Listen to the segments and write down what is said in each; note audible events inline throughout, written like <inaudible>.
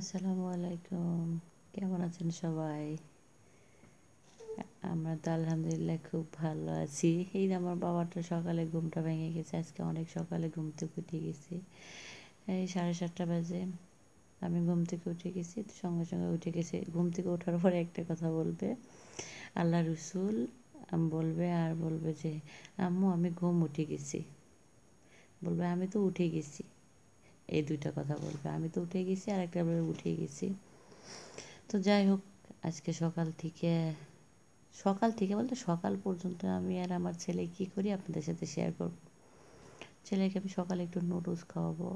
আসসালামু আলাইকুম কেমন আছেন সবাই আমরা তো আলহামদুলিল্লাহ খুব ভালো আছি এই আমার বাবাটা সকালে ঘুমটা ভেঙে গেছে আজকে অনেক সকালে ঘুম থেকে উঠে গেছি এই সাড়ে সাতটা বাজে আমি ঘুম থেকে উঠে গেছি সঙ্গে সঙ্গে উঠে গেছি ঘুম থেকে ওঠার পরে একটা কথা বলবে আল্লাহ রসুল বলবে আর বলবে যে আম্মু আমি ঘুম উঠে গেছি বলবে আমি তো উঠে গেছি এই দুইটা কথা বলবে আমি তো উঠে গেছি আর একটা উঠে গেছি তো যাই হোক আজকে সকাল থেকে সকাল থেকে বলতে সকাল পর্যন্ত আমি আর আমার ছেলে কি করি আপনাদের সাথে শেয়ার করব ছেলেকে আমি সকালে একটু নুডলস খাওয়াবো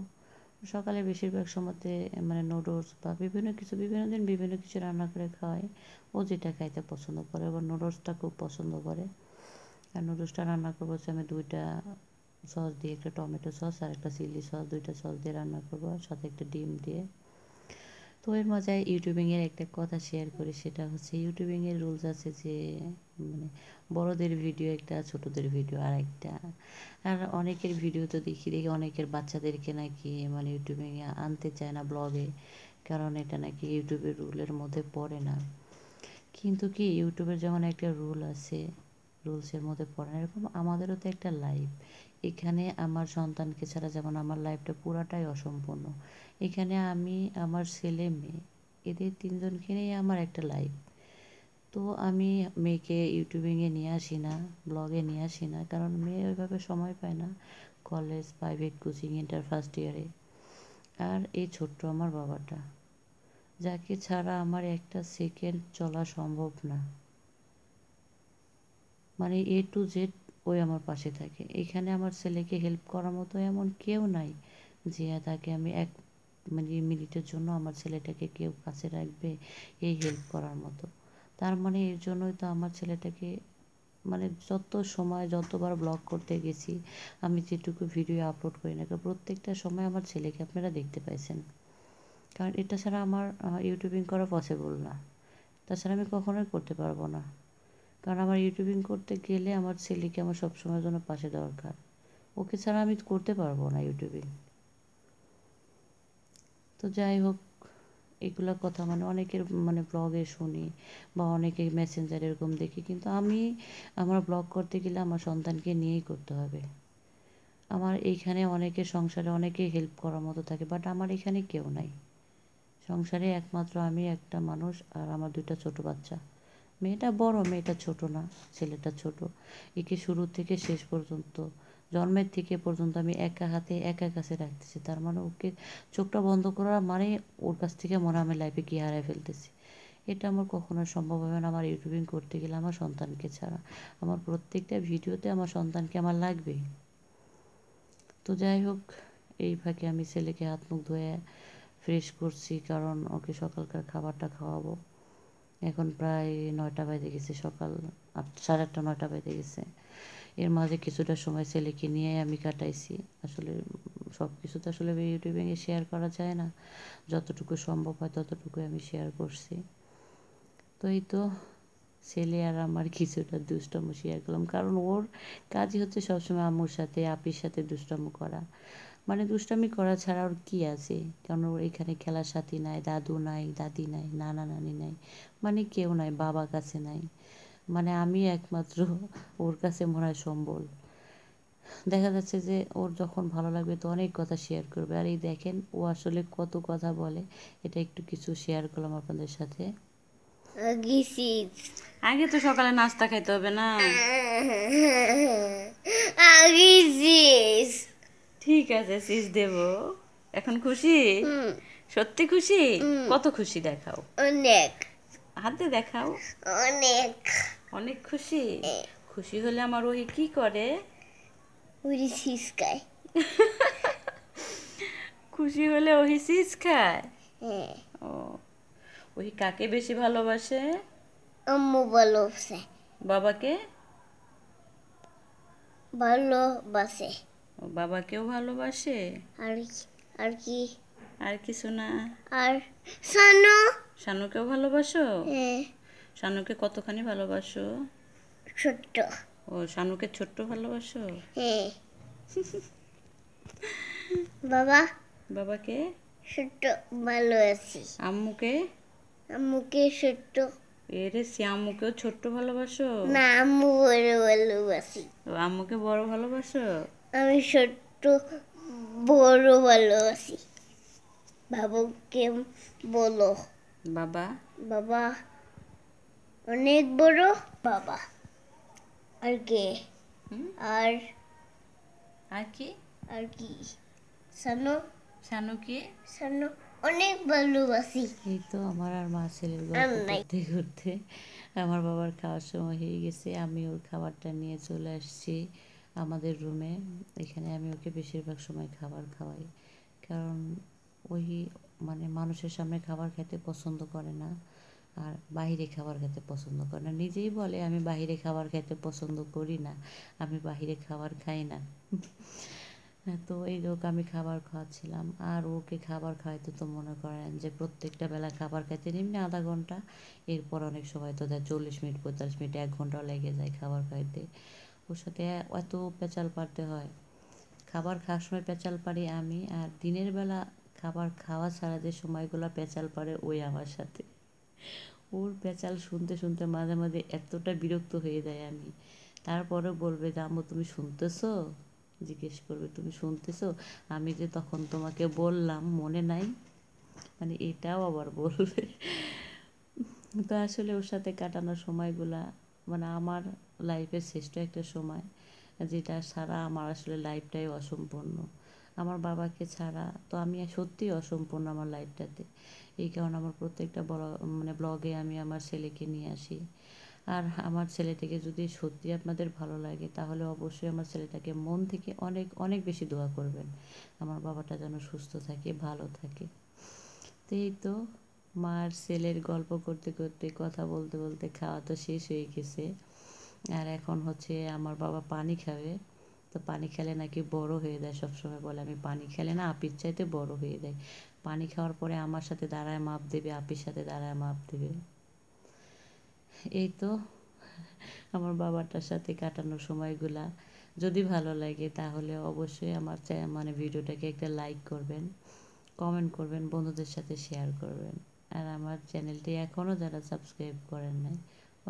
সকালে বেশিরভাগ সময়তে মানে নুডলস বা বিভিন্ন কিছু বিভিন্ন দিন বিভিন্ন কিছু রান্না করে খাওয়াই ও যেটা খাইতে পছন্দ করে আবার নুডলসটা খুব পছন্দ করে আর নুডলসটা রান্না করবো হচ্ছে আমি দুইটা সস দিয়ে একটা টমেটো সস আর একটা চিলি সস দুইটা সস দিয়ে রান্না করবো আর সাথে একটা ডিম দিয়ে তো এর মাঝে ইউটিউবিংয়ের একটা কথা শেয়ার করি সেটা হচ্ছে ইউটিউবিংয়ের রুলস আছে যে মানে বড়দের ভিডিও একটা ছোটদের ভিডিও আর একটা আর অনেকের ভিডিও তো দেখি দেখি অনেকের বাচ্চাদেরকে নাকি মানে ইউটিউবিংয়ে আনতে চায় না ব্লগে কারণ এটা নাকি ইউটিউবের রুলের মধ্যে পড়ে না কিন্তু কি ইউটিউবের যেমন একটা রুল আছে রুলসের মধ্যে পড়ে না এরকম আমাদেরও তো একটা লাইফ এখানে আমার সন্তানকে ছাড়া যেমন আমার লাইফটা পুরাটাই অসম্পূর্ণ এখানে আমি আমার ছেলে মেয়ে এদের তিনজনকে নিয়ে আমার একটা লাইফ তো আমি মেয়েকে ইউটিউবিংয়ে নিয়ে আসি না ব্লগে নিয়ে আসি না কারণ মেয়ে ওইভাবে সময় পায় না college private coaching inter first ইয়ারে আর এই ছোট্ট আমার বাবাটা যাকে ছাড়া আমার একটা সেকেন্ড চলা সম্ভব না মানে এ টু জেড ওই আমার পাশে থাকে এখানে আমার ছেলেকে হেল্প করার মতো এমন কেউ নাই যে তাকে আমি এক মানে মিনিটের জন্য আমার ছেলেটাকে কেউ কাছে রাখবে এই হেল্প করার মতো তার মানে এর জন্যই তো আমার ছেলেটাকে মানে যত সময় যতবার ব্লগ করতে গেছি আমি যেটুকু ভিডিও আপলোড করি না প্রত্যেকটা সময় আমার ছেলেকে আপনারা দেখতে পাইছেন কারণ এটা ছাড়া আমার ইউটিউবিং করা পসিবল না তাছাড়া আমি কখনোই করতে পারবো না কারণ আমার ইউটিউবিং করতে গেলে আমার ছেলেকে আমার সবসময়ের জন্য পাশে দরকার ওকে ছাড়া আমি করতে পারবো না ইউটিউবিং তো যাই হোক এগুলো কথা মানে অনেকের মানে ব্লগে শুনি বা অনেকে মেসেঞ্জার এরকম দেখি কিন্তু আমি আমার ব্লগ করতে গেলে আমার সন্তানকে নিয়েই করতে হবে আমার এইখানে অনেকে সংসারে অনেকে হেল্প করার মতো থাকে বাট আমার এখানে কেউ নাই সংসারে একমাত্র আমি একটা মানুষ আর আমার দুইটা ছোট বাচ্চা মেয়েটা বড় মেয়েটা ছোট না ছেলেটা ছোট একে শুরু থেকে শেষ পর্যন্ত জন্মের থেকে পর্যন্ত আমি একা হাতে একা কাছে রাখতেছি তার মানে ওকে চোখটা বন্ধ করা মানে ওর কাছ থেকে মনে আমি লাইফে কি হারায় ফেলতেছি এটা আমার কখনো সম্ভব হবে না আমার ইউটিউবিং করতে গেলে আমার সন্তানকে ছাড়া আমার প্রত্যেকটা ভিডিওতে আমার সন্তানকে আমার লাগবে তো যাই হোক এই ফাঁকে আমি ছেলেকে হাত মুখ ধুয়ে ফ্রেশ করছি কারণ ওকে সকালকার খাবারটা খাওয়াবো এখন প্রায় নয়টা বাজে গেছে সকাল সাড়ে আটটা নয়টা বাজে গেছে এর মাঝে কিছুটা সময় ছেলেকে নিয়ে আমি কাটাইছি আসলে সব কিছু তো আসলে ইউটিউবে শেয়ার করা যায় না যতটুকু সম্ভব হয় ততটুকু আমি শেয়ার করছি তো এই তো ছেলে আর আমার কিছুটা দুষ্টমো শেয়ার করলাম কারণ ওর কাজই হচ্ছে সবসময় আম্মুর সাথে আপির সাথে দুষ্টমো করা মানে দুষ্টামি করা ছাড়া ওর কি আছে কারণ ওর এখানে খেলার সাথী নাই দাদু নাই দাদি নাই নানা নানি নাই মানে কেউ নাই বাবা কাছে নাই মানে আমি একমাত্র ওর কাছে মনে হয় সম্বল দেখা যাচ্ছে যে ওর যখন ভালো লাগবে তো অনেক কথা শেয়ার করবে আর এই দেখেন ও আসলে কত কথা বলে এটা একটু কিছু শেয়ার করলাম আপনাদের সাথে আগে তো সকালে নাস্তা খাইতে হবে না ঠিক আছে সিস দেব এখন খুশি সত্যি খুশি কত খুশি দেখাও অনেক হাতে দেখাও অনেক অনেক খুশি খুশি হলে আমার ওই কি করে ওই সিস খায় <laughs> খুশি হলে ওই সিস খায় ও ওই কাকে বেশি ভালোবাসে আম্মু ভালোবাসে বাবাকে ভালোবাসে বাবাকেও ভালোবাসে আর আর কি আর কি না আর সানু সানুকেও ভালোবাসো হ্যাঁ সানুকে কতখানি ভালোবাসো ছোট্ট ও সানুকে ছোট্ট ভালোবাসো হ্যাঁ <laughs> বাবা বাবাকে ছোট্ট ভালোবাসি আম্মুকে আম্মুকে ছোট্ট এরে সে আম্মুকেও ছোট্ট ভালোবাসো না আম্মু বড় ভালোবাসি আম্মুকে বড় ভালোবাসো আমি ছোট্ট বড় ভালোবাসি বাবুকে বলো বাবা বাবা অনেক বড় বাবা আর কে আর আর কি আর কি সানো সানো কে সানো অনেক ভালোবাসি এই তো আমার আর মা ছেলের ঘুরতে ঘুরতে আমার বাবার খাওয়ার সময় হয়ে গেছে আমি ওর খাবারটা নিয়ে চলে আসছি আমাদের রুমে এখানে আমি ওকে বেশিরভাগ সময় খাবার খাওয়াই কারণ ওই মানে মানুষের সামনে খাবার খেতে পছন্দ করে না আর বাহিরে খাবার খেতে পছন্দ করে না নিজেই বলে আমি বাহিরে খাবার খেতে পছন্দ করি না আমি বাহিরে খাবার খাই না <laughs> তো এই লোক আমি খাবার খাওয়াচ্ছিলাম আর ওকে খাবার খাওয়াইতে তো মনে করেন যে প্রত্যেকটা বেলা খাবার খাইতে নিমনি আধা ঘন্টা এরপর অনেক সময় তো দেয় চল্লিশ মিনিট পঁয়তাল্লিশ মিনিট এক ঘন্টাও লেগে যায় খাবার খাইতে পোশাকে এত পেঁচাল পারতে হয় খাবার খাওয়ার সময় পেঁচাল পারি আমি আর দিনের বেলা খাবার খাওয়া ছাড়া যে সময়গুলো পেঁচাল পারে ওই আমার সাথে ওর পেঁচাল শুনতে শুনতে মাঝে মাঝে এতটা বিরক্ত হয়ে যায় আমি তারপরে বলবে যে আম্মু তুমি শুনতেছো জিজ্ঞেস করবে তুমি শুনতেছো আমি যে তখন তোমাকে বললাম মনে নাই মানে এটাও আবার বলবে তো আসলে ওর সাথে কাটানোর সময়গুলা মানে আমার লাইফের শ্রেষ্ঠ একটা সময় যেটা ছাড়া আমার আসলে লাইফটাই অসম্পূর্ণ আমার বাবাকে ছাড়া তো আমি সত্যিই অসম্পূর্ণ আমার লাইফটাতে এই কারণে আমার প্রত্যেকটা বড় মানে ব্লগে আমি আমার ছেলেকে নিয়ে আসি আর আমার ছেলেটাকে যদি সত্যি আপনাদের ভালো লাগে তাহলে অবশ্যই আমার ছেলেটাকে মন থেকে অনেক অনেক বেশি দোয়া করবেন আমার বাবাটা যেন সুস্থ থাকে ভালো থাকে তো এই তো মার ছেলের গল্প করতে করতে কথা বলতে বলতে খাওয়া তো শেষ হয়ে গেছে আর এখন হচ্ছে আমার বাবা পানি খাবে তো পানি খেলে নাকি বড় হয়ে যায় সবসময় বলে আমি পানি খেলে না আপির চাইতে বড় হয়ে যায় পানি খাওয়ার পরে আমার সাথে দাঁড়ায় মাপ দেবে আপির সাথে দাঁড়ায় মাপ দেবে এই তো আমার বাবাটার সাথে কাটানো সময়গুলা যদি ভালো লাগে তাহলে অবশ্যই আমার মানে ভিডিওটাকে একটা লাইক করবেন কমেন্ট করবেন বন্ধুদের সাথে শেয়ার করবেন আর আমার চ্যানেলটি এখনও যারা সাবস্ক্রাইব করেন নাই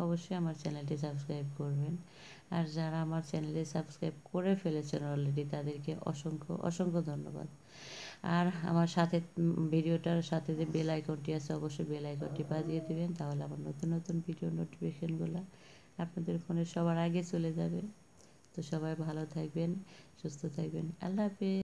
অবশ্যই আমার চ্যানেলটি সাবস্ক্রাইব করবেন আর যারা আমার চ্যানেলে সাবস্ক্রাইব করে ফেলেছেন অলরেডি তাদেরকে অসংখ্য অসংখ্য ধন্যবাদ আর আমার সাথে ভিডিওটার সাথে যে বেল আইকনটি আছে অবশ্যই বেল আইকনটি বাজিয়ে দেবেন তাহলে আমার নতুন নতুন ভিডিও নোটিফিকেশনগুলো আপনাদের ফোনে সবার আগে চলে যাবে তো সবাই ভালো থাকবেন সুস্থ থাকবেন আল্লাহ হাফিজ